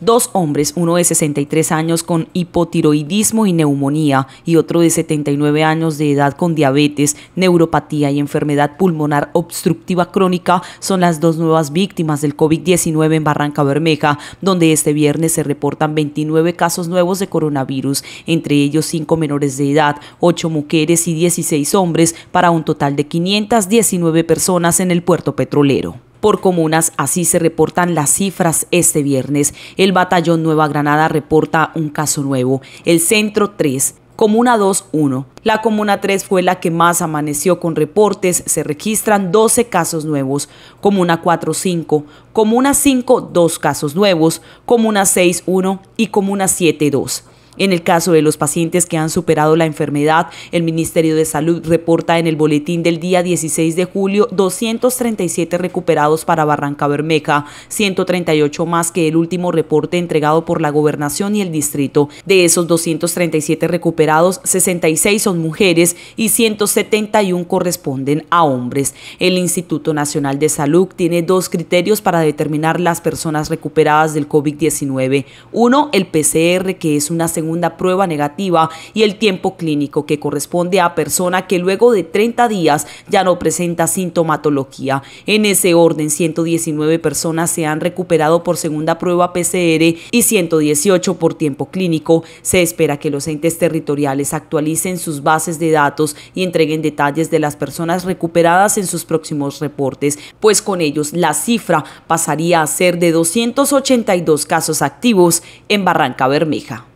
dos hombres, uno de 63 años con hipotiroidismo y neumonía y otro de 79 años de edad con diabetes, neuropatía y enfermedad pulmonar obstructiva crónica, son las dos nuevas víctimas del COVID-19 en Barranca Bermeja, donde este viernes se reportan 29 casos nuevos de coronavirus, entre ellos cinco menores de edad, ocho mujeres y 16 hombres, para un total de 519 personas en el puerto petrolero por comunas, así se reportan las cifras este viernes. El batallón Nueva Granada reporta un caso nuevo, el centro 3, Comuna 2, 1. La Comuna 3 fue la que más amaneció con reportes, se registran 12 casos nuevos, Comuna 4, 5, Comuna 5, 2 casos nuevos, Comuna 6, 1 y Comuna 7, 2. En el caso de los pacientes que han superado la enfermedad, el Ministerio de Salud reporta en el boletín del día 16 de julio 237 recuperados para Barranca Bermeja, 138 más que el último reporte entregado por la gobernación y el distrito. De esos 237 recuperados, 66 son mujeres y 171 corresponden a hombres. El Instituto Nacional de Salud tiene dos criterios para determinar las personas recuperadas del COVID-19. Uno, el PCR, que es una segunda segunda prueba negativa y el tiempo clínico que corresponde a persona que luego de 30 días ya no presenta sintomatología. En ese orden, 119 personas se han recuperado por segunda prueba PCR y 118 por tiempo clínico. Se espera que los entes territoriales actualicen sus bases de datos y entreguen detalles de las personas recuperadas en sus próximos reportes, pues con ellos la cifra pasaría a ser de 282 casos activos en Barranca Bermeja.